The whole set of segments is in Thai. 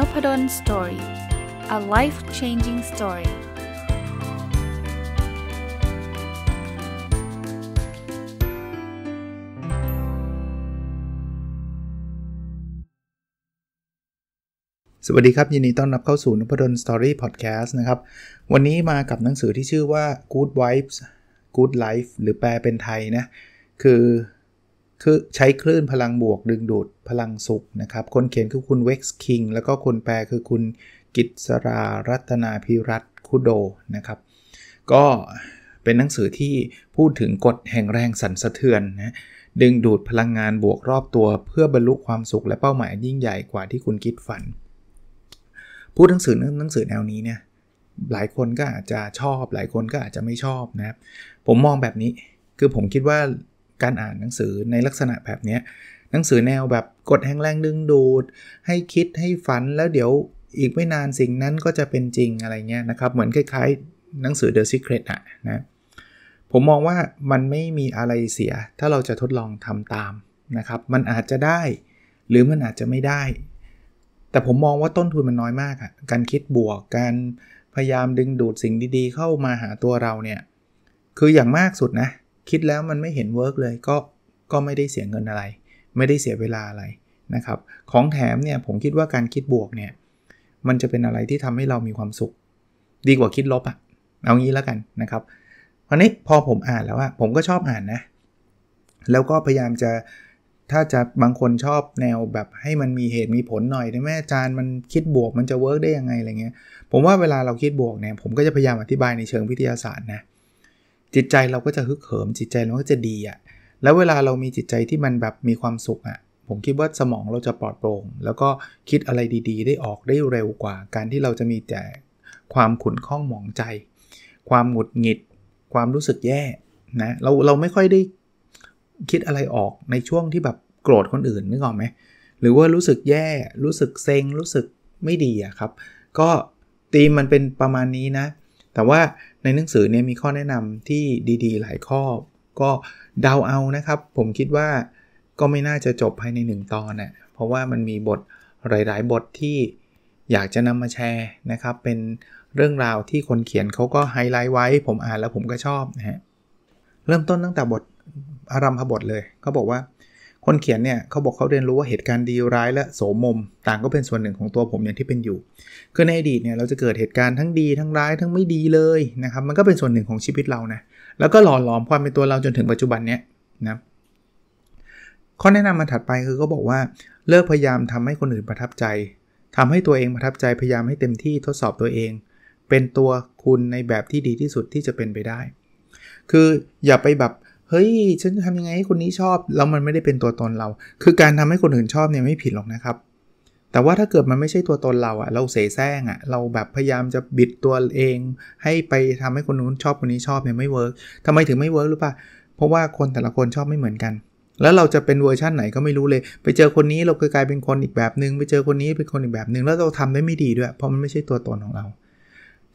n o p ด d o สตอรี่ a life changing story. สวัสดีครับ ยินดีต้อนรับเข้าสู่นพดลสตอรี่พอดแคสต์นะครับ วันนี้มากับหนังสือที่ชื่อว่า Good Vibes Good Life หรือแปลเป็นไทยนะ คือคือใช้คลื่นพลังบวก ดึงดูดพลังสุขนะครับคนเขียนคือคุณเว็กซ์คิงแล้วก็คนแปลคือคุณกิตสรารัตนาพิรัตคุโดนะครับก็เป็นหนังสือที่พูดถึงกฎแห่งแรงสั่นสะเทือนนะดึงดูดพลังงานบวกรอบตัว เพื่อบรรลุความสุขและเป้าหมายยิ่งใหญ่กว่าที่คุณคิดฝัน พูดหนังสือหนังสือแนวนี้เนี่ยหลายคนก็อาจจะชอบ หลายคนก็อาจจะไม่ชอบนะผมมองแบบนี้คือผมคิดว่าการอ่านหนังสือในลักษณะแบบนี้หนังสือแนวแบบกดแห่งแรงดึงดูด ให้คิดให้ฝันแล้วเดี๋ยวอีกไม่นานสิ่งนั้นก็จะเป็นจริงอะไรเงี้ยนะครับเหมือนคล้าย ๆ หนังสือ The Secret อะนะผมมองว่ามันไม่มีอะไรเสีย ถ้าเราจะทดลองทำตามนะครับ มันอาจจะได้ หรือมันอาจจะไม่ได้ แต่ผมมองว่าต้นทุนมันน้อยมากอะการคิดบวกการพยายามดึงดูดสิ่งดีๆ เข้ามาหาตัวเราเนี่ยคืออย่างมากสุดนะคิดแล้วมันไม่เห็นเวิร์กเลย ก็ก็ไม่ได้เสียเงินอะไร ไม่ได้เสียเวลาอะไรนะครับของแถมเนี่ยผมคิดว่าการคิดบวกเนี่ยมันจะเป็นอะไรที่ทำให้เรามีความสุข ดีกว่าคิดลบอะเอางี้แล้วกันนะครับวันนี้พอผมอ่าน แล้วอะผมก็ชอบอ่านนะแล้วก็พยายามจะถ้าจะบางคนชอบแนวแบบให้มันมีเหตุมีผลหน่อยนไหมอาจารย์มันคิดบวกมันจะเวิร์กได้ยังไงอะไรเงี้ยผมว่าเวลาเราคิดบวกเนี่ยผมก็จะพยายามอธิบายในเชิงวิทยาศาสตร์นะเจิตใจเราก็จะฮึกเหิมจิตใจเราก็จะดีอะ่ะ แล้วเวลาเรามีจิตใจที่มันแบบมีความสุขอะ่ะ ผมคิดว่าสมองเราจะปลอดโปร่งแล้วก็คิดอะไรดี ๆ ได้ออกได้เร็วกว่าการที่เราจะมีแต่ความขุ่นข้องหมองใจ ความหงุดหงิด ความรู้สึกแย่นะเราเราไม่ค่อยได้คิดอะไรออกในช่วงที่แบบโกรธคนอื่นนึกออกไหมหรือว่ารู้สึกแย่รู้สึกเซ็งรู้สึกไม่ดีอะครับ ก็ตีมมันเป็นประมาณนี้นะแต่ว่าในหนังสือเนี่ยมีข้อแนะนำที่ดีๆ หลายข้อก็เดาเอานะครับ ผมคิดว่าก็ไม่น่าจะจบภายใน1ตอนนะ่ะเพราะว่ามันมีบท หลาย ๆ บทที่อยากจะนำมาแชร์นะครับ เป็นเรื่องราวที่คนเขียนเขาก็ไฮไลท์ไว้ ผมอ่านแล้วผมก็ชอบนะฮะเริ่มต้นตั้งแต่บทอารัมพบทเลยเขาบอกว่าคนเขียนเนี่ยเขาบอกเขาเรียนรู้ว่าเหตุการณ์ดีร้ายและโสมม ต่างก็เป็นส่วนหนึ่งของตัวผมอย่างที่เป็นอยู่ คือในอดีตเนี่ยเราจะเกิดเหตุการณ์ทั้งดีทั้งร้ายทั้งไม่ดีเลยนะครับมันก็เป็นส่วนหนึ่งของชีวิตเรานะแล้วก็หล่อหลอมความเป็นตัวเราจนถึงปัจจุบันเนี้ยนะข้อแนะนำมาถัดไปคือก็บอกว่าเลิกพยายามทำให้คนอื่นประทับใจ ทำให้ตัวเองประทับใจพยายามให้เต็มที่ทดสอบตัวเอง เป็นตัวคุณในแบบที่ดีที่สุดที่จะเป็นไปได้ คืออย่าไปแบบเฮ้ยฉันทำยังไงให้คนนี้ชอบแล้วมันไม่ได้เป็นตัวตนเรา คือการทำให้คนอื่นชอบเนี่ยไม่ผิดหรอกนะครับ แต่ว่าถ้าเกิดมันไม่ใช่ตัวตนเราอะเราเสแสร้งอะเราแบบพยายามจะบิดตัวเอง ให้ไปทำให้คนนู้นชอบคนนี้ชอบเนี่ยไม่เวิร์กทำไมถึงไม่เวิร์กรู้ปะเพราะว่าคนแต่ละคนชอบไม่เหมือนกัน แล้วเราจะเป็นเวอร์ชั่นไหนก็ไม่รู้เลย ไปเจอคนนี้เราก็กลายเป็นคนอีกแบบหนึง่งไปเจอคนนี้เป็นคนอีกแบบหนึง่งแล้วเราทำได้ไม่ดีด้วย เพราะมันไม่ใช่ตัวตนของเรา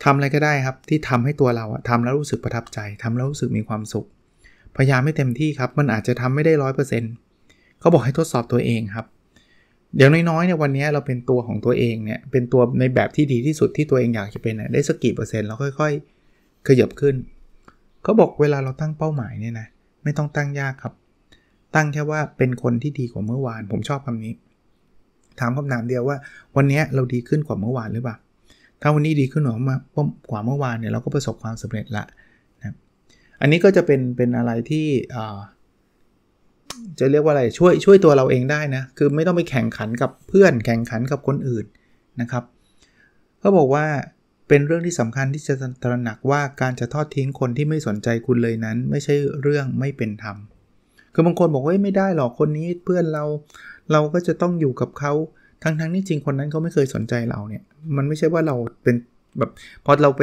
ทำอะไรก็ได้ครับที่ทำให้ตัวเราอะทำแล้วรู้สึกประทับใจ ทำแล้วรู้สึกมีความสุขพยายามให้เต็มที่ครับ มันอาจจะทำไม่ได้ร้อยเปอร์เซ็นต์เขาบอกให้ทดสอบตัวเองครับ เดี๋ยวน้อยๆเนี่ยวันนี้เราเป็นตัวของตัวเองเนี่ย เป็นตัวในแบบที่ดีที่สุดที่ตัวเองอยากจะเป็นได้สักกี่เปอร์เซ็นต์เราค่อยๆ ขยับขึ้นเขาบอกเวลาเราตั้งเป้าหมายเนี่ยนะไม่ต้องตั้งยากครับ ตั้งแค่ว่าเป็นคนที่ดีกว่าเมื่อวาน ผมชอบคำนี้ ถามคำถามเดียวว่าวันนี้เราดีขึ้นกว่าเมื่อวานหรือเปล่า ถ้าวันนี้ดีขึ้นกว่าเมื่อวานเนี่ยเราก็ประสบความสำเร็จละอันนี้ก็จะเป็นเป็นอะไรที่จะเรียกว่าอะไรช่วยช่วยตัวเราเองได้นะคือไม่ต้องไปแข่งขันกับเพื่อนแข่งขันกับคนอื่นนะครับเขาบอกว่าเป็นเรื่องที่สำคัญที่จะตระหนักว่าการจะทอดทิ้งคนที่ไม่สนใจคุณเลยนั้น ไม่ใช่เรื่องไม่เป็นธรรมคือบางคนบอกว่าไม่ได้หรอกคนนี้เพื่อนเราเราก็จะต้องอยู่กับเขาทั้งๆที่จริงคนนั้นเขาไม่เคยสนใจเราเนี่ยมันไม่ใช่ว่าเราเป็นแบบพอเราไป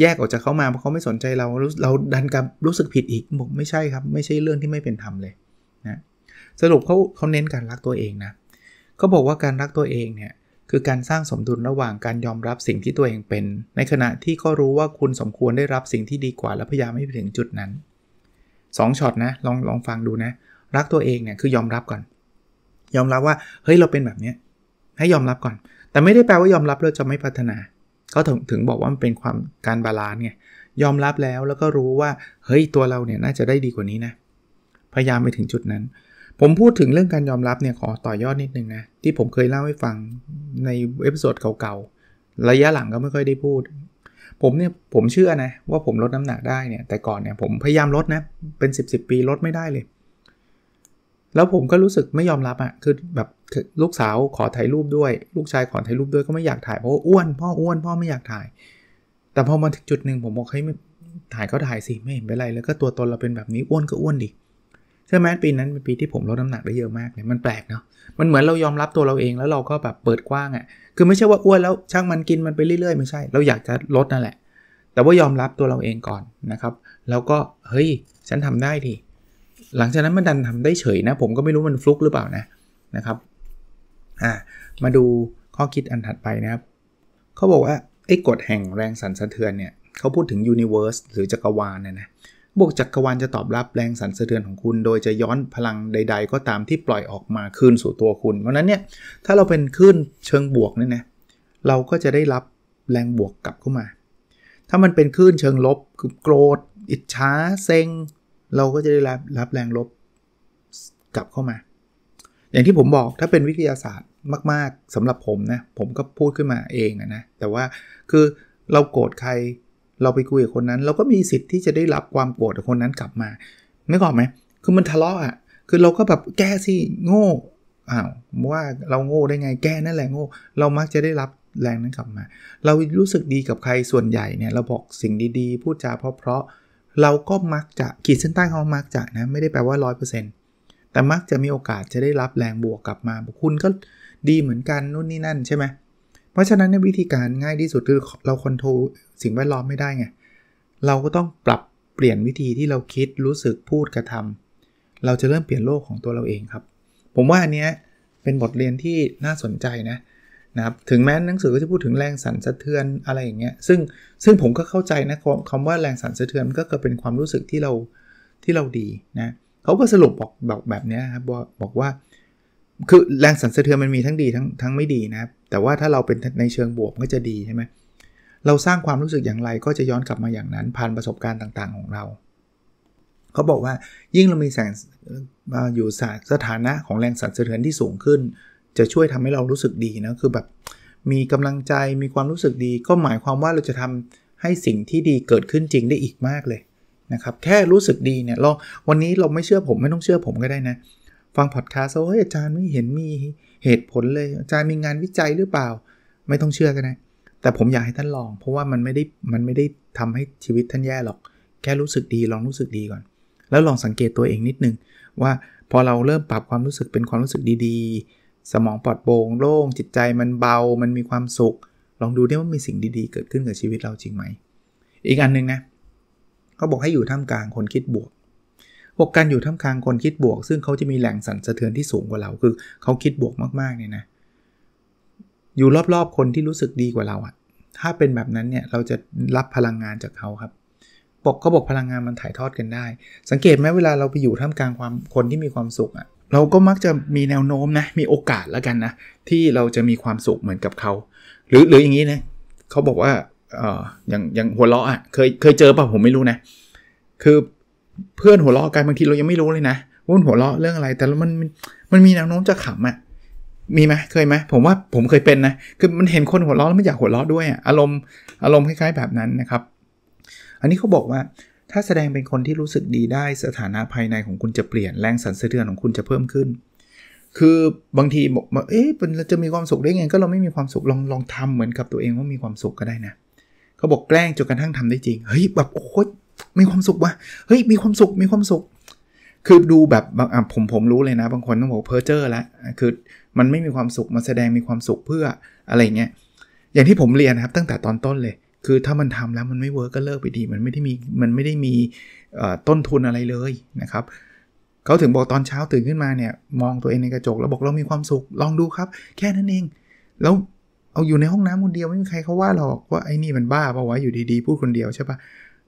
แยกออกจากเขามาเพราะเขาไม่สนใจเราเราดันกับรู้สึกผิดอีกบอกไม่ใช่ครับไม่ใช่เรื่องที่ไม่เป็นธรรมเลยนะสรุปเขาเขาเน้นการรักตัวเองนะเขาบอกว่าการรักตัวเองเนี่ยคือการสร้างสมดุลระหว่างการยอมรับสิ่งที่ตัวเองเป็น ในขณะที่ก็รู้ว่าคุณสมควรได้รับสิ่งที่ดีกว่า และพยายามให้ถึงจุดนั้น2ช็อตนะลองลองฟังดูนะ รักตัวเองเนี่ยคือยอมรับก่อน ยอมรับว่าเฮ้ยเราเป็นแบบนี้ให้ยอมรับก่อน แต่ไม่ได้แปลว่ายอมรับเราจะไม่พัฒนาเขาถึงถึงบอกว่ามันเป็นความการบาลานซ์ไงยอมรับแล้วแล้วก็รู้ว่าเฮ้ยตัวเราเนี่ยน่าจะได้ดีกว่านี้นะพยายามไปถึงจุดนั้น ผมพูดถึงเรื่องการยอมรับเนี่ยขอต่อยอดนิดนึงนะที่ผมเคยเล่าให้ฟังในเอพิโซดเก่าๆระยะหลังก็ไม่ค่อยได้พูดผมเนี่ยผมเชื่อนะ ว่าผมลดน้ำหนักได้เนี่ยแต่ก่อนเนี่ยผมพยายามลดนะเป็น 10บสปีลดไม่ได้เลยแล้วผมก็รู้สึกไม่ยอมรับอะ่ะ คือแบบลูกสาวขอถ่ายรูปด้วย ลูกชายขอถ่ายรูปด้วยก็ไม่อยากถ่ายเพราะอ้วนพ่ออ้วน พ่อไม่อยากถ่าย แต่พอมาถึงจุดหนึ่งผมบอกให้ถ่ายก็ถ่ายสิไม่เห็นเป็นไร แล้วก็ตัวตนเราเป็นแบบนี้อ้วนก็อ้วนดิใช่ไหมปีนั้นเป็นปีที่ผมลดน้าหนักได้เยอะมากเนี่ยมันแปลกเนาะ มันเหมือนเรายอมรับตัวเราเองแล้วเราก็แบบเปิดกว้างอะ่ะคือไม่ใช่ว่าอ้วนแล้ว ช่างมันกินมันไปเรื่อย ๆ ไม่ใช่ เราอยากจะลดนั่นแหละ แต่ว่ายอมรับตัวเราเองก่อนนะครับ แล้วก็เฮ้ยฉันทำได้ทีหลังจากนั้นมันดันทำได้เฉยนะผมก็ไม่รู้มันฟลุกหรือเปล่านะ นะครับ อ่ามาดูข้อคิดอันถัดไปนะครับ เขาบอกว่าไอ้กฎแห่งแรงสั่นสะเทือนเนี่ยเขาพูดถึงยูนิเวอร์สหรือจักรวาลนะนะบวกจักรวาลจะตอบรับแรงสั่นสะเทือนของคุณ โดยจะย้อนพลังใดๆ ก็ตามที่ปล่อยออกมาคืนสู่ตัวคุณ เพราะนั้นเนี่ยถ้าเราเป็นคลื่นเชิงบวกเนี่ยนะเราก็จะได้รับแรงบวกกลับเข้ามา ถ้ามันเป็นคลื่นเชิงลบคือโกรธอิจฉาเซ็งเราก็จะได้รับรับแรงลบกลับเข้ามา อย่างที่ผมบอกถ้าเป็นวิทยาศาสตร์มากๆ สำหรับผมนะ ผมก็พูดขึ้นมาเองนะนะแต่ว่าคือเราโกรธใครเราไปคุยกับคนนั้น เราก็มีสิทธิ์ที่จะได้รับความโกรธจากคนนั้นกลับมา ไม่ก่อนไหมคือมันทะเลาะอ่ะคือเราก็แบบแก้สิโง่อ้าวว่าเราโง่ได้ไงแก้นั่นแหละโง่เรามักจะได้รับแรงนั้นกลับมา เรารู้สึกดีกับใครส่วนใหญ่เนี่ยเราบอกสิ่งดีๆ พูดจาเพราะๆเราก็มักจะขีดเส้นใต้เขามักจะนะ ไม่ได้แปลว่า 100%แต่มักจะมีโอกาสจะได้รับแรงบวกกลับมาคุณก็ดีเหมือนกันนู่นนี่นั่นใช่ไหม เพราะฉะนั้นในวิธีการง่ายที่สุดคือเราควบคุมสิ่งแวดล้อมไม่ได้ไงเราก็ต้องปรับเปลี่ยนวิธีที่เราคิดรู้สึกพูดกระทำ เราจะเริ่มเปลี่ยนโลกของตัวเราเองครับ ผมว่าอันนี้เป็นบทเรียนที่น่าสนใจนะนะครับถึงแม้หนังสือก็จะพูดถึงแรงสั่นสะเทือนอะไรอย่างเงี้ยซึ่งซึ่งผมก็เข้าใจนะคำว่าแรงสั่นสะเทือนก็เกิดเป็นความรู้สึกที่เรา ที่เราดีนะ เขาก็สรุปบอกบอกแบบนี้ครับบอกบอกว่าคือแรงสั่นสะเทือนมันมีทั้งดีทั้งทั้งไม่ดีนะครับ แต่ว่าถ้าเราเป็นในเชิงบวกก็จะดีใช่ไหมเราสร้างความรู้สึกอย่างไรก็จะย้อนกลับมาอย่างนั้น ผ่านประสบการณ์ต่าง ๆ ของเรา เขาบอกว่ายิ่งเรามีแสงอยู่สถานะ ของแรงสั่นสะเทือนที่สูงขึ้นจะช่วยทำให้เรารู้สึกดีนะ คือแบบ มีกำลังใจ มีความรู้สึกดี ก็หมายความว่าเราจะทำให้สิ่งที่ดีเกิดขึ้นจริงได้อีกมากเลยนะครับ แค่รู้สึกดีเนี่ยเราวันนี้เราไม่เชื่อผมไม่ต้องเชื่อผมก็ได้นะ ฟังพอดคาสต์เฮ้ยอาจารย์ไม่เห็นมีเหตุผลเลย อาจารย์มีงานวิจัยหรือเปล่า ไม่ต้องเชื่อก็ได้แต่ผมอยากให้ท่านลอง เพราะว่ามันไม่ได้มันไม่ได้ทำให้ชีวิตท่านแย่หรอก แค่รู้สึกดีลองรู้สึกดีก่อน แล้วลองสังเกตตัวเองนิดนึง ว่าพอเราเริ่มปรับความรู้สึกเป็นความรู้สึกดีสมองปลอดโปร่งโล่งจิตใจมันเบามันมีความสุข ลองดูดิว่ามีสิ่งดี ๆเกิดขึ้นกับชีวิตเราจริงไหมอีกอันหนึ่งนะเขาบอกให้อยู่ท่ามกลางคนคิดบวกบอกการอยู่ท่ามกลางคนคิดบวก ซึ่งเขาจะมีแหล่งสั่นสะเทือนที่สูงกว่าเราคือเขาคิดบวกมากๆเนี่ยนะอยู่รอบๆคนที่รู้สึกดีกว่าเราอะถ้าเป็นแบบนั้นเนี่ยเราจะรับพลังงานจากเขาครับบอกเขาบอกพลังงานมันถ่ายทอดกันได้ สังเกตไหมเวลาเราไปอยู่ท่ามกลางความคนที่มีความสุขอ่ะเราก็มักจะมีแนวโน้มนะ มีโอกาสแล้วกันนะที่เราจะมีความสุขเหมือนกับเขาหรือหรืออย่างนี้นะเขาบอกว่าเอออย่างอย่างหัวเราะอ่ะเคยเคยเจอป่ะผมไม่รู้นะ คือเพื่อนหัวเราะกันบางทีเรายังไม่รู้เลยนะว่าหัวเราะเรื่องอะไร แต่มันมันมีแนวโน้มจะขำอ่ะ มีไหมเคยไหมผมว่าผมเคยเป็นนะคือมันเห็นคนหัวเราะแล้วไม่อยากหัวเราะด้วยอารมณ์อารมณ์คล้ายๆ แบบนั้นนะครับ อันนี้เขาบอกว่าถ้าแสดงเป็นคนที่รู้สึกดีได้สถานะภายในของคุณจะเปลี่ยนแรงสั่นสะเทือนของคุณจะเพิ่มขึ้น คือบางทีบอกว่าเอ๊ะเราจะมีความสุขได้ไงก็เราไม่มีความสุขลองลองทำเหมือนกับตัวเองว่ามีความสุขก็ได้นะเขาบอกแกล้งจนกระทั่งทำได้จริง เฮ้ยแบบโอ้ยมีความสุขว่ะเฮ้ยมีความสุขมีความสุข คือดูแบบบางผมผมรู้เลยนะ บางคนต้องบอกเพอร์เจอร์ละคือมันไม่มีความสุขมาแสดงมีความสุขเพื่ออะไรเงี้ยอย่างที่ผมเรียนครับ ตั้งแต่ตอนต้นเลยคือถ้ามันทำแล้วมันไม่เวิร์กก็เลิกไปดีมันไม่ได้มีมันไม่ได้มีต้นทุนอะไรเลยนะครับ เขาถึงบอกตอนเช้าตื่นขึ้นมาเนี่ย มองตัวเองในกระจกแล้วบอกเรามีความสุขลองดูครับ แค่นั้นเอง แล้วเอาอยู่ในห้องน้ำคนเดียวไม่มีใครเขาว่าหรอกว่าไอ้นี่มันบ้าเพราะวะอยู่ดีๆพูดคนเดียวใช่ปะ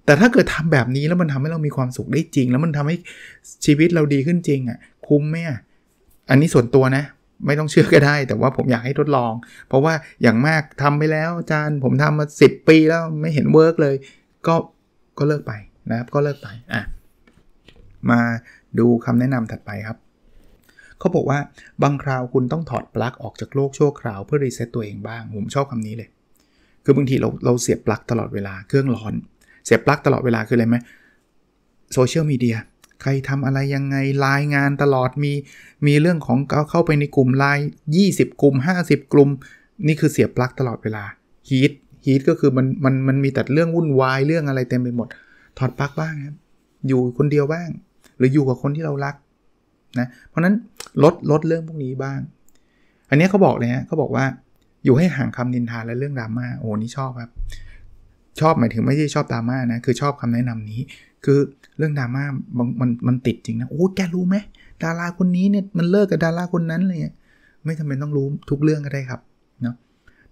แต่ถ้าเกิดทำแบบนี้แล้วมันทำให้เรามีความสุขได้จริง แล้วมันทำให้ชีวิตเราดีขึ้นจริงอะ่ะ คุ้มไหมอ่ะอันนี้ส่วนตัวนะไม่ต้องเชื่อก็ได้ แต่ว่าผมอยากให้ทดลอง เพราะว่าอย่างมากทำไปแล้ว อาจารย์ผมทำมา 10 ปีแล้วไม่เห็นเวิร์กเลยก็ก็เลิกไปนะครับ ก็เลิกไปอ่ะมาดูคำแนะนำถัดไปครับเขาบอกว่าบางคราวคุณต้องถอดปลั๊กออกจากโลกชั่วคราวเพื่อรีเซ็ตตัวเองบ้าง ผมชอบคำนี้เลย คือบางทีเราเราเสียบปลั๊กตลอดเวลาเครื่องร้อน เสียบปลั๊กตลอดเวลาคืออะไรไหมโซเชียลมีเดียใครทำอะไรยังไงรายงานตลอดมีมีเรื่องของเขาเข้าไปในกลุ่มไลน์20 กลุ่ม 50 กลุ่ม นี่คือเสียบปลั๊กตลอดเวลาฮีทฮีทก็คือมันมันมันมีแต่เรื่องวุ่นวายเรื่องอะไรเต็มไปหมด ถอดปลั๊กบ้างครับอยู่คนเดียวบ้าง หรืออยู่กับคนที่เรารักนะเพราะนั้นลดลดเรื่องพวกนี้บ้าง อันนี้เขาบอกเลยฮนะเขาบอกว่า อยู่ให้ห่างคำนินทาและเรื่องดราม่าโอ้นี่ชอบครับชอบหมายถึงไม่ใช่ชอบดราม่านะคือชอบคำแนะนำนี้คือเรื่องดราม่ามันมันติดจริงนะ โอ้แกรู้ไหมดาราคนนี้เนี่ยมันเลิกกับดาราคนนั้นเลยไม่จำาเป็นต้องรู้ทุกเรื่องก็ได้ครับเนาะ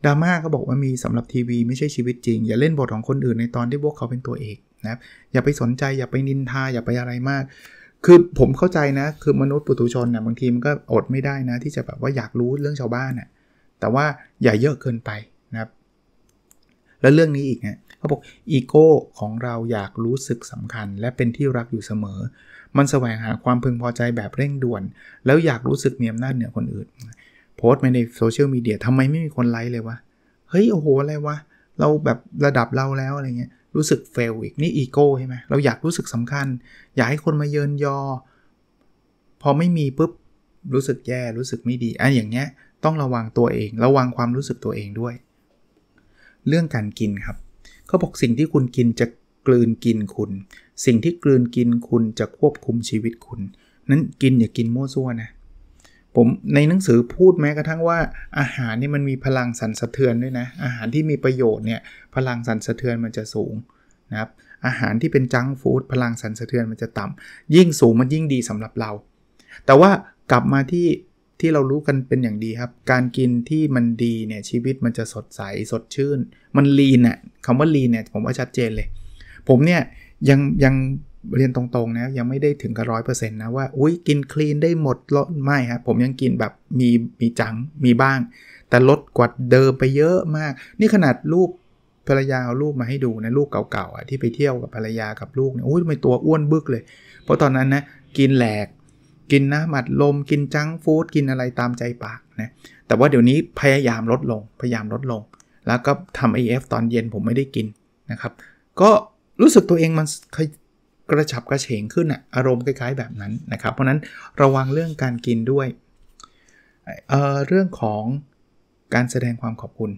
ดราม่าก็บอกว่ามีสำหรับทีวีไม่ใช่ชีวิตจริงอย่าเล่นบทของคนอื่นในตอนที่พวกเขาเป็นตัวเอกนะครับ อย่าไปสนใจอย่าไปนินทาอย่าไปอะไรมาก คือผมเข้าใจนะคือมนุษย์ปุถุชนนะบางทีมันก็อดไม่ได้นะที่จะแบบว่าอยากรู้เรื่องชาวบ้านนะ่ะแต่ว่าอย่าเยอะเกินไปนะครับ แล้วเรื่องนี้อีกเนะเขาบอกอีโก้ของเราอยากรู้สึกสำคัญและเป็นที่รักอยู่เสมอ มันแสวงหาความพึงพอใจแบบเร่งด่วน แล้วอยากรู้สึกมีอำนาจเหนือคนอื่น โพสต์ไปในโซเชียลมีเดียทำไมไม่มีคนไลค์เลยวะ เฮ้ยโอ้โห อะไรวะ เราแบบระดับเราแล้วอะไรเงี้ย รู้สึกเฟลอีก นี่อีโก้ใช่ไหม เราอยากรู้สึกสำคัญ อยากให้คนมาเยินยอ พอไม่มีปุ๊บรู้สึกแย่รู้สึกไม่ดีอันอย่างเงี้ยต้องระวังตัวเอง ระวังความรู้สึกตัวเองด้วย เรื่องการกินครับเขาบอกสิ่งที่คุณกินจะกลืนกินคุณ สิ่งที่กลืนกินคุณจะควบคุมชีวิตคุณ นั้นกินอย่ากกินมั่วซั่วนะ ผมในหนังสือพูดแม้กระทั่งว่าอาหารนี่มันมีพลังสั่นสะเทือนด้วยนะ อาหารที่มีประโยชน์เนี่ย พลังสั่นสะเทือนมันจะสูงนะครับ อาหารที่เป็นจังฟู้ดพลังสั่นสะเทือนมันจะต่ำ ยิ่งสูงมันยิ่งดีสำหรับเรา แต่ว่ากลับมาที่ที่เรารู้กันเป็นอย่างดีครับ การกินที่มันดีเนี่ย ชีวิตมันจะสดใส สดชื่น มันลีนอะคำว่าลีนเนี่ยผมว่าชัดเจนเลย ผมเนี่ยยัง ยังเรียนตรง ๆ นะ ยังไม่ได้ถึงกับร้อยเปอร์เซ็นต์นะ ว่า อุ้ยกินคลีนได้หมดลดไม่ครับผมยังกินแบบ มี มีจังมีบ้าง แต่ลดกว่าเดิมไปเยอะมาก นี่ขนาดรูปภรรยาเอารูปมาให้ดูนะรูปเก่าๆอ่ะที่ไปเที่ยวกับภรรยากับลูกเนี่ยอุ้ยทำไมตัวอ้วนบึกเลย เพราะตอนนั้นนะกินแหลกกินนะหมัดลมกินจัง ฟู้ดกินอะไรตามใจปากนะแต่ว่าเดี๋ยวนี้พยายามลดลง พยายามลดลง แล้วก็ทำเอฟตอนเย็นผมไม่ได้กินนะครับ ก็รู้สึกตัวเองมันกระฉับกระเฉงขึ้นอะอารมณ์คล้ายๆ แบบนั้นนะครับ เพราะนั้นระวังเรื่องการกินด้วยเเรื่องของการแสดงความขอบคุณ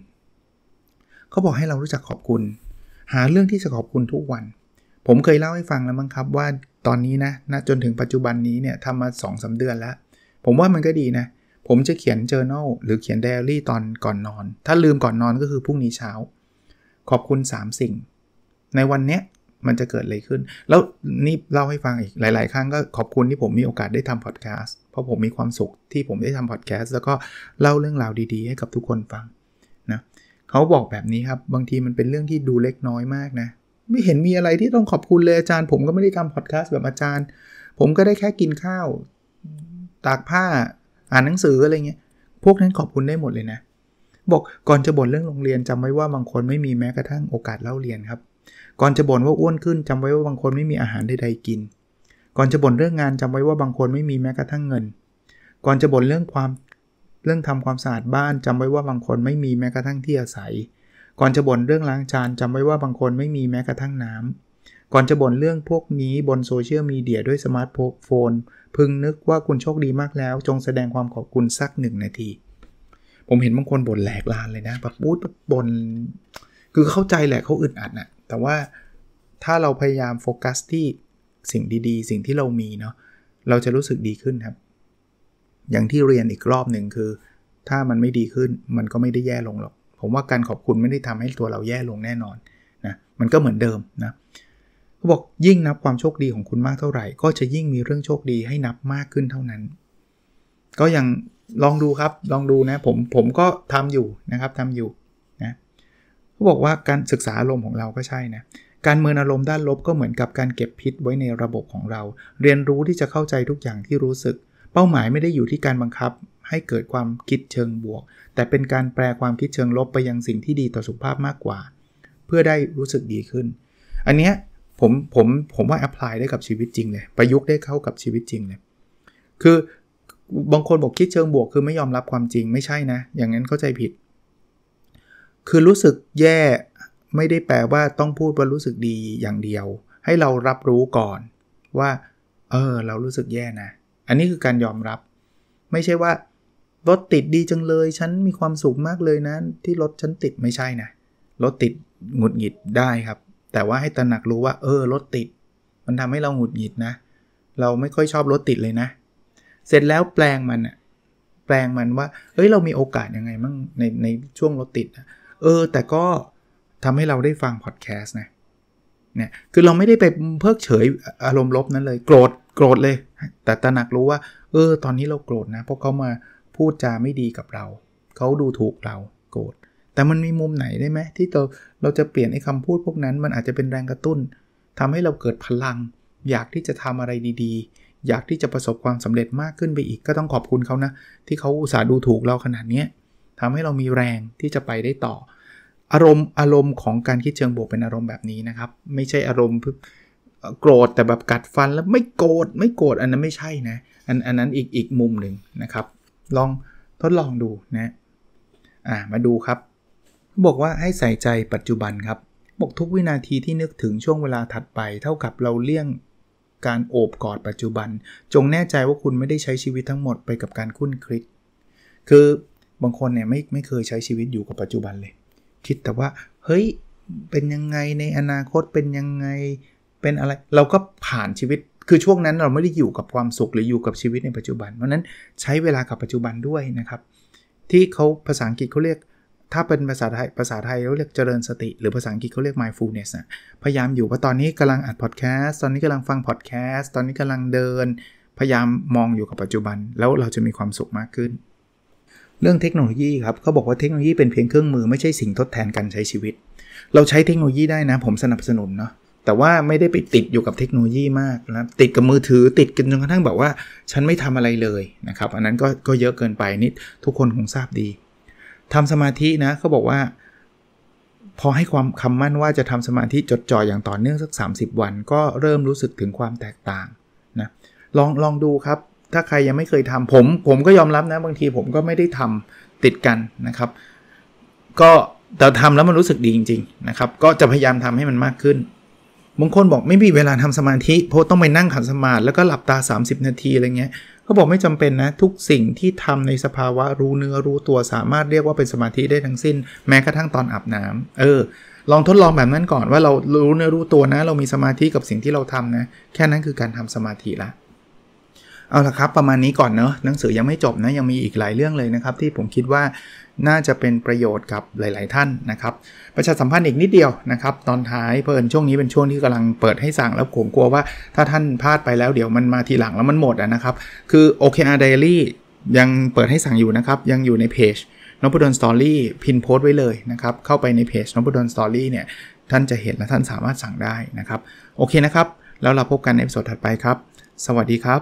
เขาบอกให้เรารู้จักขอบคุณ หาเรื่องที่จะขอบคุณทุกวัน ผมเคยเล่าให้ฟังแล้วมั้งครับว่าตอนนี้นะนะจนถึงปัจจุบันนี้เนี่ยทำมา2อสเดือนแล้ว ผมว่ามันก็ดีนะ ผมจะเขียน journal หรือเขียน d ดอา y ี่ตอนก่อนนอน ถ้าลืมก่อนนอนก็คือพรุ่งนี้เช้า ขอบคุณ 3 สิ่ง ในวันเนี้ยมันจะเกิดอะไรขึ้น แล้วนี่เล่าให้ฟังอีกหลาย ๆ ครั้งก็ขอบคุณที่ผมมีโอกาสได้ทำพอดแคสต์เพราะผมมีความสุข ที่ผมได้ทำพอดแคสต์แล้วก็เล่าเรื่องราวดี ๆ ให้กับทุกคนฟังนะ เขาบอกแบบนี้ครับ บางทีมันเป็นเรื่องที่ดูเล็กน้อยมากนะไม่เห็นมีอะไรที่ต้องขอบคุณเลยอาจารย์ผมก็ไม่ได้ทำพอดแคสต์แบบอาจารย์ ผมก็ได้แค่กินข้าว ตากผ้าอ่านหนังสืออะไรเงี้ยพวกนั้นขอบคุณได้หมดเลยนะบอกก่อนจะบ่นเรื่องโรงเรียน จำไว้ว่าบางคนไม่มีแม้กระทั่งโอกาสเล่าเรียนครับ ก่อนจะบ่นว่าอ้วนขึ้น จำไว้ว่าบางคนไม่มีอาหารใด ๆ กิน ก่อนจะบ่นเรื่องงานจำไว้ว่าบางคนไม่มีแม้กระทั่งเงิน ก่อนจะบ่นเรื่องความเรื่องทำความสะอาดบ้าน จำไว้ว่าบางคนไม่มีแม้กระทั่งที่อาศัยก่อนจะบ่นเรื่องล้างจาน จำไว้ว่าบางคนไม่มีแม้กระทั่งน้ำ ก่อนจะบ่นเรื่องพวกนี้บนโซเชียลมีเดียด้วยสมาร์ทโฟนพึงนึกว่าคุณโชคดีมากแล้ว จงแสดงความขอบคุณสักหนึ่งนาที ผมเห็นบางคนบ่นแหลกลานเลยนะแบบพูดบบ่นคือเข้าใจแหละเขาอึดอัดน่ะแต่ว่าถ้าเราพยายามโฟกัสที่สิ่งดีๆ สิ่งที่เรามีเนาะเราจะรู้สึกดีขึ้นครับ อย่างที่เรียนอีกรอบหนึ่งคือ ถ้ามันไม่ดีขึ้นมันก็ไม่ได้แย่ลงหรอกผมว่าการขอบคุณไม่ได้ทำให้ตัวเราแย่ลงแน่นอนนะมันก็เหมือนเดิมนะเขาบอกยิ่งนับความโชคดีของคุณมากเท่าไหร่ก็จะยิ่งมีเรื่องโชคดีให้นับมากขึ้นเท่านั้น ก็ยังลองดูครับลองดูนะผมผมก็ทำอยู่นะครับ ทำอยู่นะเขาบอกว่าการศึกษาอารมณ์ของเราก็ใช่นะการเมินอารมณ์ด้านลบก็เหมือนกับการเก็บพิษไว้ในระบบของเรา เรียนรู้ที่จะเข้าใจทุกอย่างที่รู้สึก เป้าหมายไม่ได้อยู่ที่การบังคับให้เกิดความคิดเชิงบวก แต่เป็นการแปลความคิดเชิงลบไปยังสิ่งที่ดีต่อสุขภาพมากกว่า เพื่อได้รู้สึกดีขึ้น อันเนี้ยผมผมผมว่าแอพพลายได้กับชีวิตจริงเลยประยุกต์ได้เข้ากับชีวิตจริงเลยคือบางคนบอกคิดเชิงบวก คือไม่ยอมรับความจริงไม่ใช่นะ อย่างนั้นเข้าใจผิด คือรู้สึกแย่ไม่ได้แปลว่าต้องพูดว่ารู้สึกดีอย่างเดียว ให้เรารับรู้ก่อนว่าเออเรารู้สึกแย่นะ อันนี้คือการยอมรับไม่ใช่ว่ารถติดดีจังเลย ฉันมีความสุขมากเลยนะที่รถฉันติดไม่ใช่นะ รถติดหงุดหงิดได้ครับ แต่ว่าให้ตระหนักรู้ว่า เออรถติด มันทำให้เราหงุดหงิดนะ เราไม่ค่อยชอบรถติดเลยนะ เสร็จแล้วแปลงมันอะแปลงมันว่าเอ้ยเรามีโอกาสยังไงมั่งในในช่วงรถติดเออ แต่ก็ทำให้เราได้ฟังพอดแคสต์นะเนี่ย คือเราไม่ได้ไปเพิกเฉยอารมณ์ลบนั้นเลย โกรธโกรธเลย แต่ตระหนักรู้ว่า เออ ตอนนี้เราโกรธนะเพราะเขามาพูดจาไม่ดีกับเรา เขาดูถูกเราโกรธ แต่มันมีมุมไหนได้ไหมที่เราเราจะเปลี่ยนไอ้คำพูดพวกนั้น มันอาจจะเป็นแรงกระตุ้น ทำให้เราเกิดพลัง อยากที่จะทำอะไรดีๆ อยากที่จะประสบความสำเร็จมากขึ้นไปอีก ก็ต้องขอบคุณเขานะ ที่เขาอุตส่าห์ดูถูกเราขนาดนี้ทำให้เรามีแรงที่จะไปได้ต่อ อารมณ์อารมณ์ของการคิดเชิงบวกเป็นอารมณ์แบบนี้นะครับ ไม่ใช่อารมณ์โกรธแต่แบบกัดฟันแล้วไม่โกรธไม่โกรธอันนั้นไม่ใช่นะ อันอันนั้นอีกอีกมุมหนึ่งนะครับลองทดลองดูนะอ่ามาดูครับ บอกว่าให้ใส่ใจปัจจุบันครับบอกทุกวินาทีที่นึกถึงช่วงเวลาถัดไป เท่ากับเราเลี่ยงการโอบกอดปัจจุบัน จงแน่ใจว่าคุณไม่ได้ใช้ชีวิตทั้งหมด ไปกับการคุ้นคลิก คือบางคนเนี่ยไม่ไม่เคยใช้ชีวิตอยู่กับปัจจุบันเลย คิดแต่ว่าเฮ้ยเป็นยังไงในอนาคตเป็นยังไง เป็นอะไร เราก็ผ่านชีวิตคือช่วงนั้นเราไม่ได้อยู่กับความสุขหรืออยู่กับชีวิตในปัจจุบัน เพราะนั้นใช้เวลากับปัจจุบันด้วยนะครับที่เขาภาษาอังกฤษเขาเรียก ถ้าเป็นภาษาไทยภาษาไทยเขาเรียกเจริญสติ หรือภาษาอังกฤษเขาเรียก mindfulness นะพยายามอยู่ว่าตอนนี้กำลังอัดพอดแคสต์ตอนนี้กำลังฟังพอดแคสต์ตอนนี้กำลังเดินพยายามมองอยู่กับปัจจุบัน แล้วเราจะมีความสุขมากขึ้น เรื่องเทคโนโลยีครับเขาบอกว่าเทคโนโลยีเป็นเพียงเครื่องมือ ไม่ใช่สิ่งทดแทนการใช้ชีวิต เราใช้เทคโนโลยีได้นะผมสนับสนุนเนาะแต่ว่าไม่ได้ไปติดอยู่กับเทคโนโลยีมากนะติดกับมือถือ ติดกันจนกระทั่งแบบว่าฉันไม่ทำอะไรเลยนะครับ อันนั้นก็ก็เยอะเกินไปนิด ทุกคนคงทราบดี ทำสมาธินะเขาบอกว่า พอให้ความคำมั่นว่าจะทำสมาธิจดจ่ออย่างต่อเนื่องสัก 30 วัน ก็เริ่มรู้สึกถึงความแตกต่างนะ ลองลองดูครับ ถ้าใครยังไม่เคยทำผม ผมก็ยอมรับนะ บางทีผมก็ไม่ได้ทำติดกันนะครับ ก็แต่ทำแล้วมันรู้สึกดีจริงๆนะครับ ก็จะพยายามทำให้มันมากขึ้นบางคนบอกไม่มีเวลาทำสมาธิ เพราะต้องไปนั่งขัดสมาธิแล้วก็หลับตา 30 นาทีอะไรเงี้ยเขาบอกไม่จำเป็นนะ ทุกสิ่งที่ทำในสภาวะรู้เนื้อรู้ตัวสามารถเรียกว่าเป็นสมาธิได้ทั้งสิ้นแม้กระทั่งตอนอาบน้ำ เออ ลองทดลองแบบนั้นก่อนว่าเรารู้เนื้อรู้ตัวนะ เรามีสมาธิกับสิ่งที่เราทำนะ แค่นั้นคือการทำสมาธิละเอาละครับ ประมาณนี้ก่อนเนอะหนังสือยังไม่จบนะยังมีอีกหลายเรื่องเลยนะครับ ที่ผมคิดว่าน่าจะเป็นประโยชน์กับหลาย ๆ ท่านนะครับ ประชาสัมพันธ์อีกนิดเดียวนะครับ ตอนท้ายเพลินช่วงนี้เป็นช่วงที่กำลังเปิดให้สั่งแล้วผมกลัวว่าถ้าท่านพลาดไปแล้วเดี๋ยวมันมาทีหลัง แล้วมันหมดนะครับ คือ OKR Diary ยังเปิดให้สั่งอยู่นะครับยังอยู่ในเพจนพดลสตอรี่พินโพสไว้เลยนะครับเข้าไปในเพจนพดลสตอรี่เนี่ยท่านจะเห็นและท่านสามารถสั่งได้นะครับโอเคนะครับแล้วเราพบกันในสดถัดไปครับ สวัสดีครับ